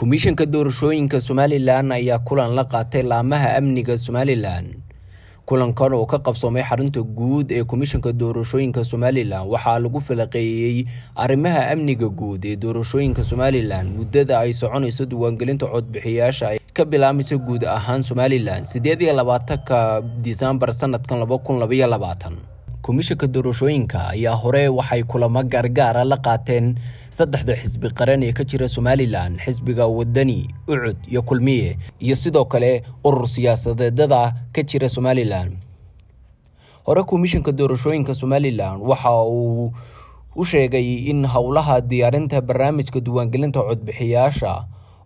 komishanka doorashooyinka somalilan ayaa kulan la qaatay laamaha amniga somalilan kulankan oo ka qabsoomay xarunta guud ee komishanka doorashooyinka somalilan waxaa lagu falaqeeyey arrimaha amniga guud ee doorashooyinka somalilan muddada ay soconayso diiwaangelinta codbixiyaasha ka bilaabmaysa guud ahaan somalilan sideed iyo labaatanka disembar sanadkan laba kun labaiyo labaatan komishanka doorashooyinka ayaa hore waxay kulamo gaargaara la qaateen saddexda xisbi qaran ee ka jira somalilan xisbiga wadani ucud iyo kulmiye iyo sidoo kale urur siyaasadeedada ka jira somalilan hore komishanka doorashooyinka somalilan waxa uu u sheegay in howlaha diyaarinta barnaamijka diiwaangelinta codbixiyaasha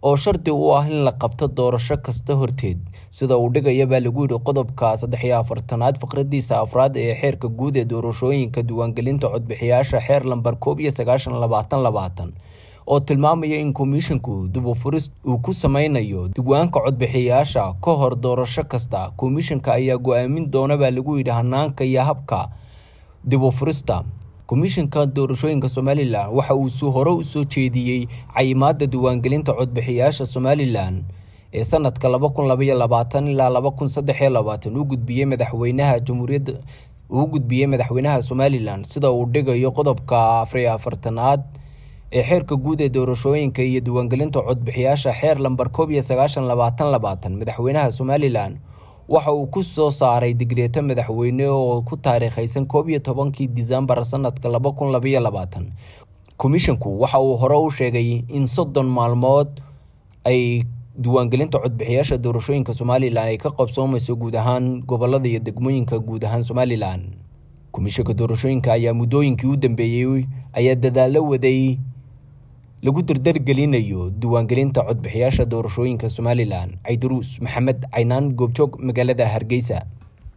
oo shardi u ah in la qabto doorasho kasta horteed sida uu dhigaya baa lagu yidhi qodobka saddex iyo afartanaad faqradiisa afraad ee xeerka guud ee doorashooyinka diiwaangelinta codbixiyaasha xeer lambar koob iyo sagaashan labaatan labaatan oo tilmaamaya in komishinku dubufuris uu ku sameynayo diwaanka codbixiyaasha ka hor doorasho kasta komishinka ayaa go-aamin doona baa lagu yidhi hanaanka iyo habka dibufurista komishanka doorashooyinka somalilan waxa uu si hore u soo jeediyey cayimaada diwaangelinta codbixiyaasha somalilan ee sanadka laba laba kun kun labaatan ilaa saddex iyo u gudbiyey madaxweynaha jamhuuriyadda uu gudbiyey madaxweynaha somalilan sida uu dhigayo qodobka afariy afartanaad ee xeerka guud ee doorashooyinka iyo diiwaangelinta codbixiyaasha xeer lambar koob iyo sagaashan labaatan labaatan madaxweynaha somalilan waxa uu ku soo saaray digreeto madaxweyne oo ku taariikhaysan koob iyo tobankii disembar sanadka laba kun labaiyo labaatan komishinku waxa uu hore u sheegay in soddon maalmood ay diiwaangelinta codbixiyaasha doorashooyinka somalilan ay ka qabsoomayso guud ahaan gobolada iyo degmooyinka guud ahaan somalilan komishanka doorashooyinka ayaa muddooyinkii u dambeeyey ayaa dadaallo waday lagu dardargelinayo diiwaangelinta codbixiyaasha doorashooyinka somalilan caydaruus maxamed caynaan goobjoog magaalada hargeysa